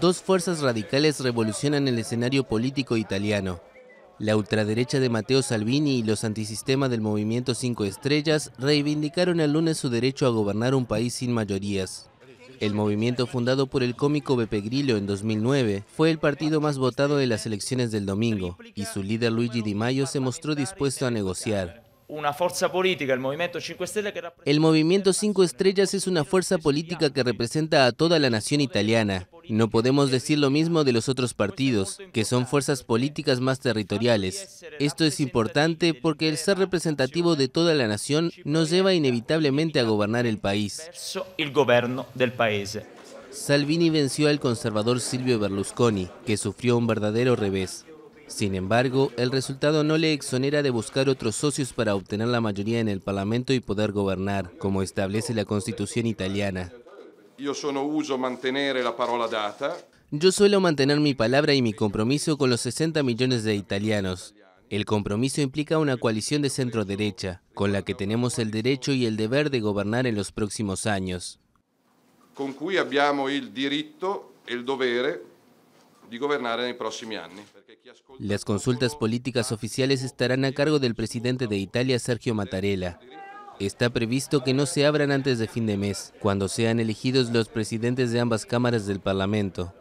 dos fuerzas radicales revolucionan el escenario político italiano. La ultraderecha de Matteo Salvini y los antisistemas del movimiento Cinco Estrellas reivindicaron el lunes su derecho a gobernar un país sin mayorías. El movimiento fundado por el cómico Beppe Grillo en 2009 fue el partido más votado de las elecciones del domingo y su líder Luigi Di Maio se mostró dispuesto a negociar. Una fuerza política, el movimiento Estrellas. el movimiento 5 Estrellas es una fuerza política que representa a toda la nación italiana. No podemos decir lo mismo de los otros partidos, que son fuerzas políticas más territoriales. Esto es importante porque el ser representativo de toda la nación nos lleva inevitablemente a gobernar el país. Salvini venció al conservador Silvio Berlusconi, que sufrió un verdadero revés. Sin embargo, el resultado no le exonera de buscar otros socios para obtener la mayoría en el Parlamento y poder gobernar, como establece la Constitución italiana. Yo suelo mantener mi palabra y mi compromiso con los 60 millones de italianos. El compromiso implica una coalición de centro derecha, con la que tenemos el derecho y el deber de gobernar en los próximos años. cui abbiamo Las consultas políticas oficiales estarán a cargo del presidente de Italia, Sergio Mattarella. Está previsto que no se abran antes de fin de mes, cuando sean elegidos los presidentes de ambas cámaras del Parlamento.